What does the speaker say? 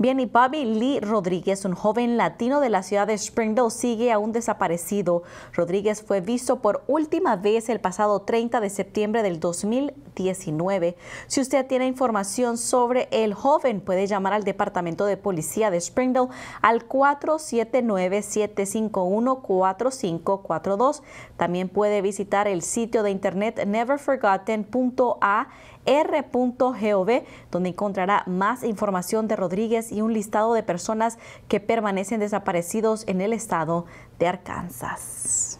Bien, y Bobby Lee Rodríguez, un joven latino de la ciudad de Springdale, sigue aún desaparecido. Rodríguez fue visto por última vez el pasado 30 de septiembre del 2019. Si usted tiene información sobre el joven, puede llamar al Departamento de Policía de Springdale al 479-751-4542. También puede visitar el sitio de internet neverforgotten.ar.gov donde encontrará más información de Rodríguez y un listado de personas que permanecen desaparecidos en el estado de Arkansas.